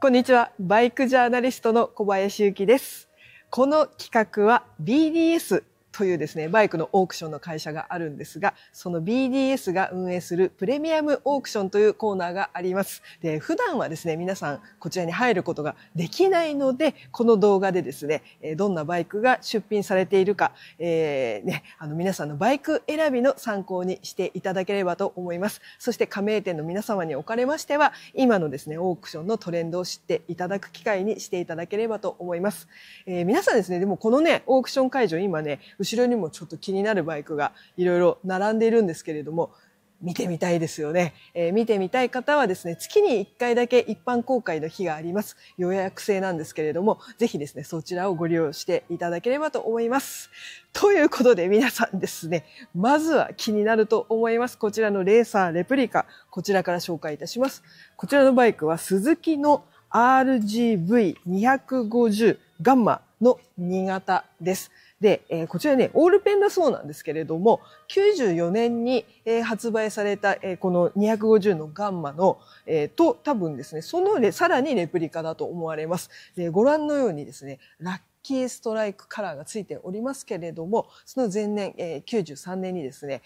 こんにちは。バイクジャーナリストの小林幸です。この企画は BDS というですね、バイクのオークションの会社があるんですが、その BDS が運営するプレミアムオークションというコーナーがあります。で、普段はですね、皆さんこちらに入ることができないので、この動画でですね、どんなバイクが出品されているか、えー、ね、あの皆さんのバイク選びの参考にしていただければと思います。そして加盟店の皆様におかれましては、今のですね、オークションのトレンドを知っていただく機会にしていただければと思います。えー、皆さんですね、でもこのね、オークション会場今ね、後ろにもちょっと気になるバイクがいろいろ並んでいるんですけれども、見てみたいですよね、えー、見てみたい方はですね、月に1回だけ一般公開の日があります。予約制なんですけれども、ぜひですね、そちらをご利用していただければと思います。ということで皆さんですね、まずは気になると思います。こちらのレーサーレプリカ、こちらから紹介いたします。こちらのバイクは鈴木の RGV250 ガンマの2型です。で、えー、こちらね、オールペンだそうなんですけれども、94年に、えー、発売された、えー、この250のガンマの、えー、と、多分ですね、そのさらにレプリカだと思われます。で、ご覧のようにですね、ラッキーストライクカラーがついておりますけれども、その前年、えー、93年にですね、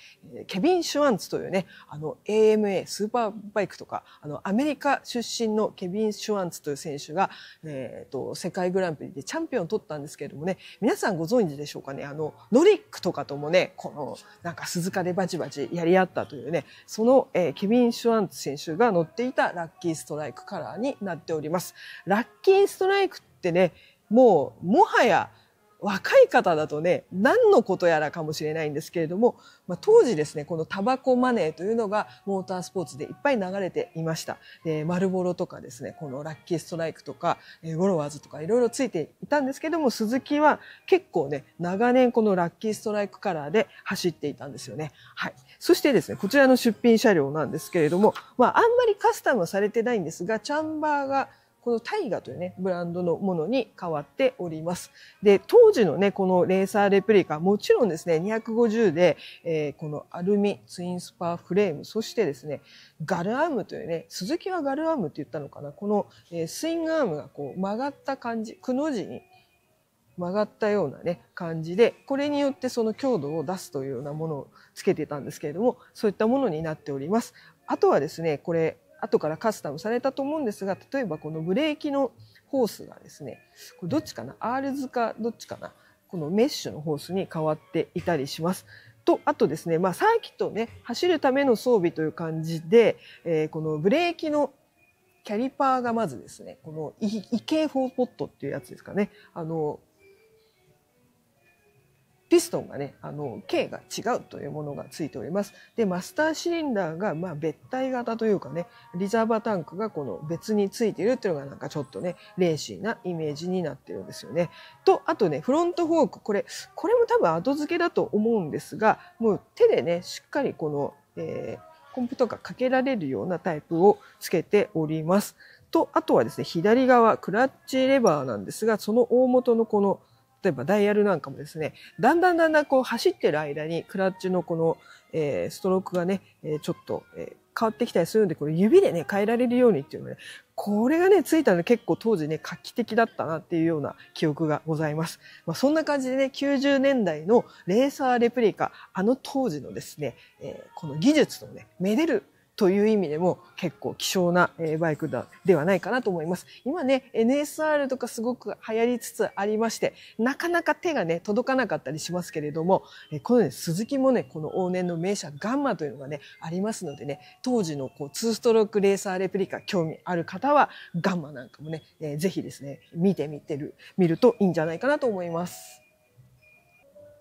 ケビン・シュワンツというね、あの AMA スーパーバイクとか、あのアメリカ出身のケビン・シュワンツという選手が、えーと、世界グランプリでチャンピオンを取ったんですけれどもね、皆さんご存知でしょうかね、あのノリックとかともね、このなんか鈴鹿でバチバチやり合ったというね、その、えー、ケビン・シュワンツ選手が乗っていたラッキーストライクカラーになっております。ラッキーストライクってね、もうもはや若い方だとね何のことやらかもしれないんですけれども、まあ、当時ですねこのタバコマネーというのがモータースポーツでいっぱい流れていましたでマルボロとかですねこのラッキーストライクとかゴロワーズとかいろいろついていたんですけども鈴木は結構ね長年このラッキーストライクカラーで走っていたんですよねはいそしてですねこちらの出品車両なんですけれども、まあ、あんまりカスタムされてないんですがチャンバーがこのタイガというね、ブランドのものに変わっております。で、当時のね、このレーサーレプリカ、もちろんですね、250で、えー、このアルミ、ツインスパーフレーム、そしてですね、ガルアームというね、鈴木はガルアームって言ったのかな、この、えー、スイングアームがこう曲がった感じ、くの字に曲がったようなね感じでこれによってその強度を出すというようなものをつけてたんですけれどもそういったものになっております。あとはですねこれ後からカスタムされたと思うんですが例えばこのブレーキのホースがですねこれどっちかな R 図かどっちかなこのメッシュのホースに変わっていたりします。とあとですね、まあ、サーキットをね走るための装備という感じで、えー、このブレーキのキャリパーがまずですねこの EK4 ポットっていうやつですかねあのピストンがねあの径が違うというものがついておりますでマスターシリンダーがまあ別体型というかねリザーバータンクがこの別についているっていうのがなんかちょっとねレーシーなイメージになってるんですよねとあとねフロントフォークこれこれも多分後付けだと思うんですがもう手でねしっかりこの、えー、コンプとかかけられるようなタイプをつけておりますとあとはですね左側クラッチレバーなんですがその大元のこの例えばダイヤルなんかもですね、だんだんだんだんこう走ってる間にクラッチのこの、えー、ストロークがね、えー、ちょっと、えー、変わってきたりするんで、これ指でね、変えられるようにっていうのね、これがね、ついたの結構当時ね、画期的だったなっていうような記憶がございます。まあ、そんな感じでね、90年代のレーサーレプリカ、あの当時のですね、えー、この技術のね、めでるという意味でも結構希少な、えバイクだではないかなと思います。今ね、NSR とかすごく流行りつつありまして、なかなか手がね、届かなかったりしますけれども、えこのね、鈴木もね、この往年の名車ガンマというのがね、ありますのでね、当時のこう2ストロークレーサーレプリカ興味ある方は、ガンマなんかもね、えぜひですね、見てみてる、見るといいんじゃないかなと思います。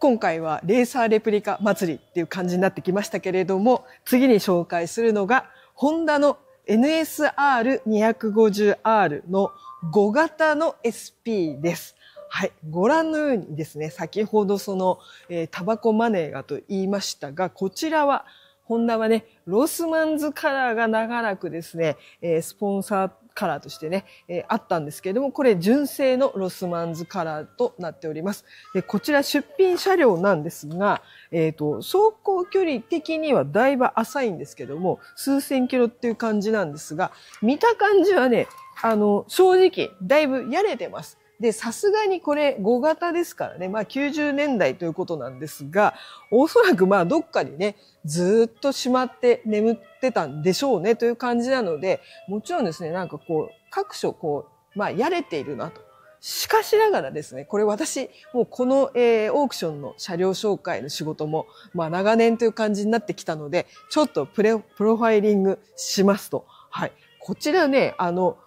今回はレーサーレプリカ祭りっていう感じになってきましたけれども、次に紹介するのが、ホンダの NSR250R の5型の SP です。はい。ご覧のようにですね、先ほどその、えー、タバコマネーがと言いましたが、こちらは、ホンダはね、ロスマンズカラーが長らくですね、えー、スポンサーカラーとしてね、えー、あったんですけれども、これ純正のロスマンズカラーとなっております。でこちら出品車両なんですが、えっ、ー、と、走行距離的にはだいぶ浅いんですけども、数千キロっていう感じなんですが、見た感じはね、あの、正直、だいぶやれてます。で、さすがにこれ5型ですからね、まあ90年代ということなんですが、おそらくまあどっかにね、ずっとしまって眠ってたんでしょうねという感じなので、もちろんですね、なんかこう、各所こう、まあやれているなと。しかしながらですね、これ私、もうこの、えー、オークションの車両紹介の仕事も、まあ長年という感じになってきたので、ちょっとプレ、プロファイリングしますと。はい。こちらね、あの、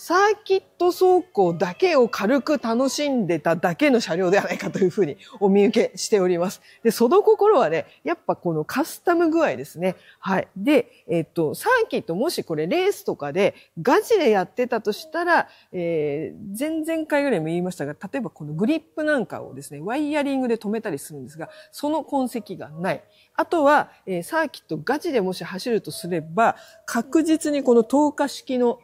サーキット走行だけを軽く楽しんでただけの車両ではないかというふうにお見受けしております。で、その心はね、やっぱこのカスタム具合ですね。はい。で、えっと、サーキットもしこれレースとかでガチでやってたとしたら、えー、前々回ぐらいも言いましたが、例えばこのグリップなんかをですね、ワイヤリングで止めたりするんですが、その痕跡がない。あとは、えー、サーキットガチでもし走るとすれば、確実にこの透過式の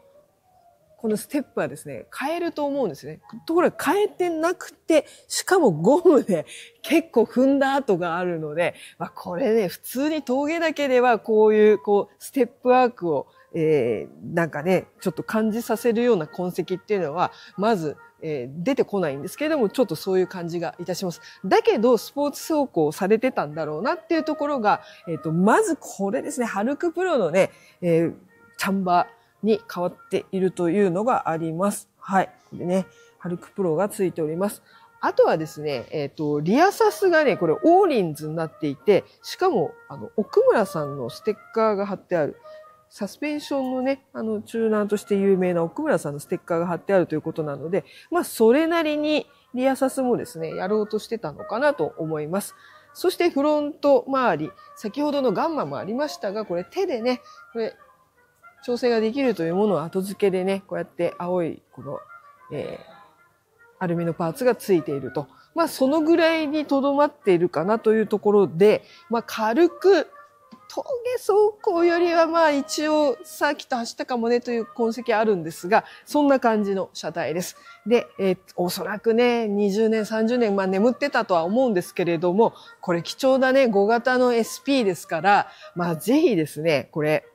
このステップはですね、変えると思うんですね。ところが変えてなくて、しかもゴムで結構踏んだ跡があるので、まあ、これね、普通に峠だけではこういう、こう、ステップワークを、えー、なんかね、ちょっと感じさせるような痕跡っていうのは、まず、えー、出てこないんですけれども、ちょっとそういう感じがいたします。だけど、スポーツ走行されてたんだろうなっていうところが、えっ、ー、と、まずこれですね、ハルクプロのね、えー、チャンバー、に変わっているというのがあります。はい。これね、ハルクプロがついております。あとはですね、えっ、ー、と、リアサスがね、これ、オーリンズになっていて、しかも、あの、奥村さんのステッカーが貼ってある、サスペンションのね、あの、チューナーとして有名な奥村さんのステッカーが貼ってあるということなので、まあ、それなりに、リアサスもですね、やろうとしてたのかなと思います。そしてフロント周り、先ほどのガンマもありましたが、これ手でね、これ調整ができるというものは後付けでね、こうやって青いこの、えー、アルミのパーツが付いていると。まあそのぐらいにとどまっているかなというところで、まあ軽く、峠走行よりはまあ一応サーキット走ったかもねという痕跡あるんですが、そんな感じの車体です。で、えー、おそらくね、20年、30年、まあ眠ってたとは思うんですけれども、これ貴重なね、5型の SP ですから、まあぜひですね、これ、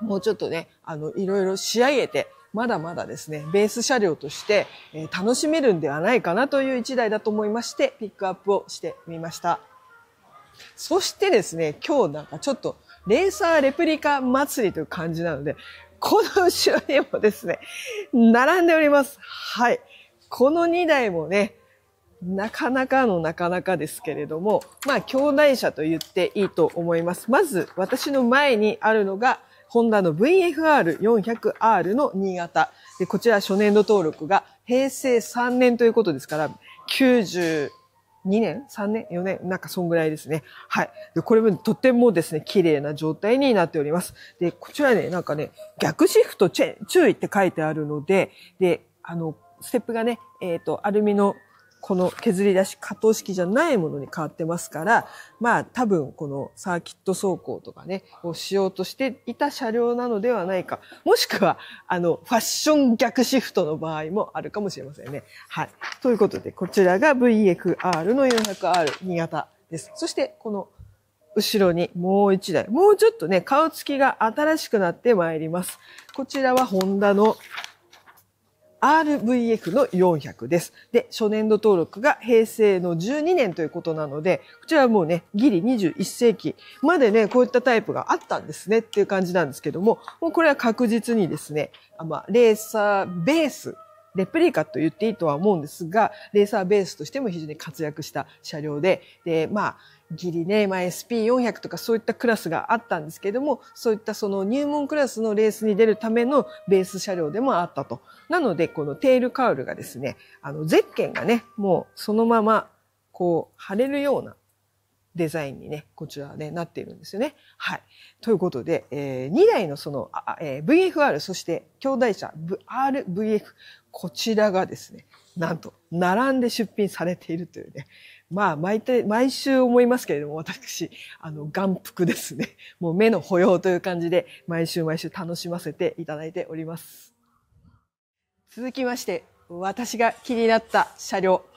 もうちょっとね、あの、いろいろ仕上げて、まだまだですね、ベース車両として、えー、楽しめるんではないかなという1台だと思いまして、ピックアップをしてみました。そしてですね、今日なんかちょっと、レーサーレプリカ祭りという感じなので、この後ろにもですね、並んでおります。はい。この2台もね、なかなかのなかなかですけれども、まあ、兄弟車と言っていいと思います。まず、私の前にあるのが、ホンダの VFR400R の新潟。で、こちら初年度登録が平成3年ということですから、92年 ?3 年 ?4 年なんかそんぐらいですね。はい。で、これもとてもですね、綺麗な状態になっております。で、こちらね、なんかね、逆シフト注意って書いてあるので、で、あの、ステップがね、えっ、ー、と、アルミのこの削り出し可藤式じゃないものに変わってますから、まあ多分このサーキット走行とかね、をしようとしていた車両なのではないか。もしくは、あの、ファッション逆シフトの場合もあるかもしれませんね。はい。ということで、こちらが VXR の 400R 新型です。そしてこの後ろにもう1台。もうちょっとね、顔つきが新しくなってまいります。こちらはホンダの RVF の400です。で、初年度登録が平成の12年ということなので、こちらはもうね、ギリ21世紀までね、こういったタイプがあったんですねっていう感じなんですけども、もうこれは確実にですね、まあ、レーサーベースレプリカと言っていいとは思うんですが、レーサーベースとしても非常に活躍した車両で、で、まあ、ギリね、まあ、SP400 とかそういったクラスがあったんですけども、そういったその入門クラスのレースに出るためのベース車両でもあったと。なので、このテールカウルがですね、あの、ゼッケンがね、もうそのまま、こう、貼れるようなデザインにね、こちらね、なっているんですよね。はい。ということで、えー、2台のその、えー、VFR、そして兄弟車 RVF、こちらがですね、なんと、並んで出品されているというね。まあ、毎毎週思いますけれども、私、あの、眼福ですね。もう目の保養という感じで、毎週毎週楽しませていただいております。続きまして、私が気になった車両、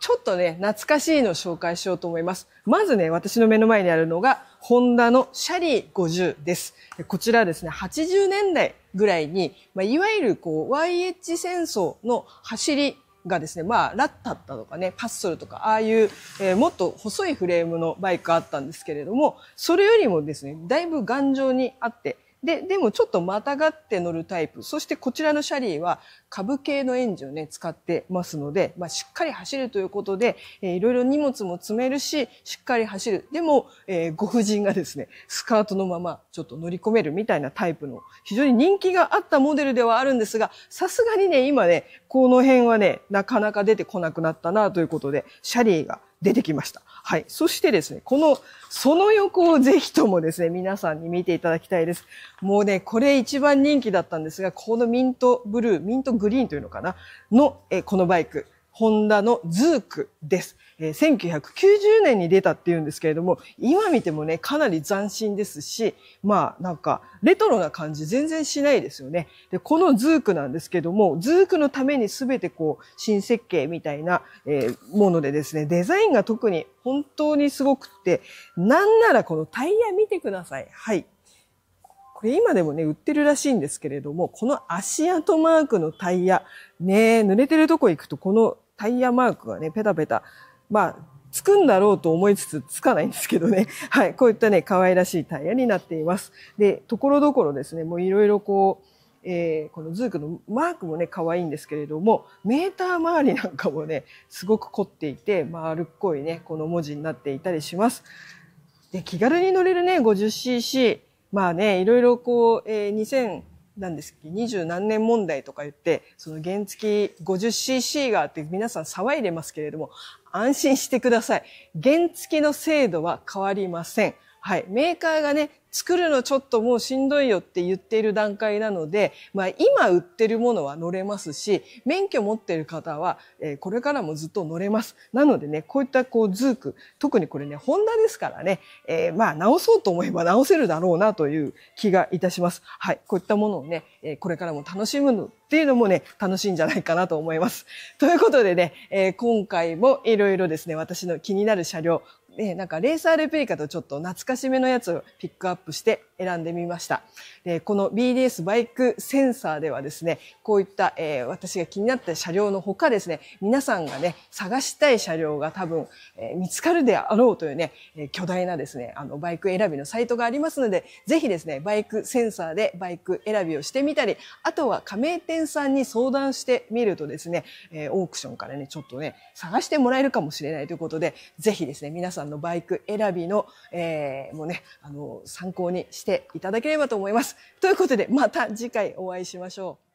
ちょっとね、懐かしいのを紹介しようと思います。まずね、私の目の前にあるのが、ホンダのシャリー50です。こちらですね、80年代ぐらいに、まあ、いわゆるこう、YH 戦争の走りがですね、まあ、ラッタッタとかね、パッソルとか、ああいう、えー、もっと細いフレームのバイクあったんですけれども、それよりもですね、だいぶ頑丈にあって、で、でもちょっとまたがって乗るタイプ。そしてこちらのシャリーは株系のエンジンをね、使ってますので、まあ、しっかり走るということで、えー、いろいろ荷物も積めるし、しっかり走る。でも、えー、ご婦人がですね、スカートのままちょっと乗り込めるみたいなタイプの、非常に人気があったモデルではあるんですが、さすがにね、今ね、この辺はね、なかなか出てこなくなったなということで、シャリーが出てきました。はい。そしてですね、この、その横をぜひともですね、皆さんに見ていただきたいです。もうね、これ一番人気だったんですが、このミントブルー、ミントグリーンというのかなの、えこのバイク。ホンダのズークです。え1990年に出たっていうんですけれども、今見てもね、かなり斬新ですし、まあなんか、レトロな感じ全然しないですよね。で、このズークなんですけども、ズークのために全てこう、新設計みたいな、えー、ものでですね、デザインが特に本当にすごくって、なんならこのタイヤ見てください。はい。これ今でもね、売ってるらしいんですけれども、この足跡マークのタイヤ、ね、濡れてるとこ行くとこのタイヤマークがね、ペタペタ、まあ、つくんだろうと思いつつつかないんですけどね。はい。こういったね、可愛らしいタイヤになっています。で、ところどころですね、もういろいろこう、えー、このズークのマークもね、可愛いんですけれども、メーター周りなんかもね、すごく凝っていて、丸っこいね、この文字になっていたりします。で、気軽に乗れるね、50cc。まあね、いろいろこう、えー、なんですけ二十何年問題とか言って、その原付 50cc があって皆さん騒いでますけれども、安心してください。原付の制度は変わりません。はい、メーカーがね、作るのちょっともうしんどいよって言っている段階なので、まあ今売ってるものは乗れますし、免許持ってる方は、えこれからもずっと乗れます。なのでね、こういったこうズーク、特にこれね、ホンダですからね、えー、まあ直そうと思えば直せるだろうなという気がいたします。はい、こういったものをね、えこれからも楽しむのっていうのもね、楽しいんじゃないかなと思います。ということでね、え今回もいろいろですね、私の気になる車両、ね、なんかレーサーレプリカとちょっと懐かしめのやつをピックアップして、選んでみました。でこの BDS バイクセンサーではですね、こういった、えー、私が気になった車両のほかですね、皆さんがね、探したい車両が多分、えー、見つかるであろうというね、えー、巨大なですね、あのバイク選びのサイトがありますので、ぜひですね、バイクセンサーでバイク選びをしてみたり、あとは加盟店さんに相談してみるとですね、えー、オークションからね、ちょっとね、探してもらえるかもしれないということで、ぜひですね、皆さんのバイク選びの、えー、もうね、あの、参考にしてしていただければと思います。ということで、また次回お会いしましょう。